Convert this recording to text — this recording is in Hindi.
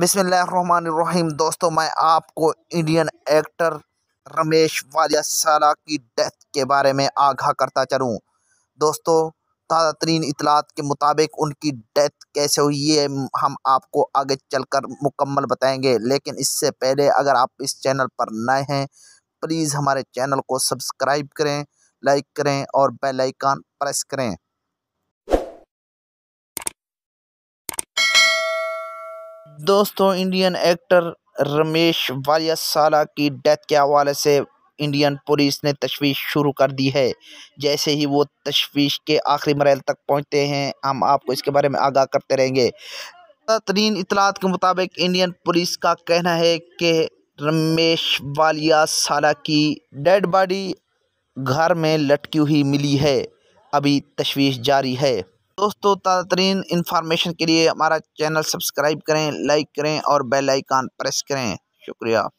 बिसमीम दोस्तों मैं आपको इंडियन एक्टर रमेश वालिया साला की डेथ के बारे में आगाह करता चलूँ दोस्तों ताज़ा तरीन इतलात के मुताबिक उनकी डेथ कैसे हुई ये हम आपको आगे चलकर मुकम्मल बताएंगे लेकिन इससे पहले अगर आप इस चैनल पर नए हैं प्लीज़ हमारे चैनल को सब्सक्राइब करें लाइक करें और बेल आइकन प्रेस करें दोस्तों इंडियन एक्टर रमेश साला की डेथ के हवाले से इंडियन पुलिस ने तशवीश शुरू कर दी है जैसे ही वो तशवीश के आखिरी मरल तक पहुंचते हैं हम आपको इसके बारे में आगाह करते रहेंगे तरीन इतलात के मुताबिक इंडियन पुलिस का कहना है कि रमेश वालिया साला की डेड बॉडी घर में लटकी हुई मिली है अभी तशवीश जारी है दोस्तों ताज़ा तरीन इन्फॉर्मेशन के लिए हमारा चैनल सब्सक्राइब करें लाइक करें और बेल आइकान प्रेस करें शुक्रिया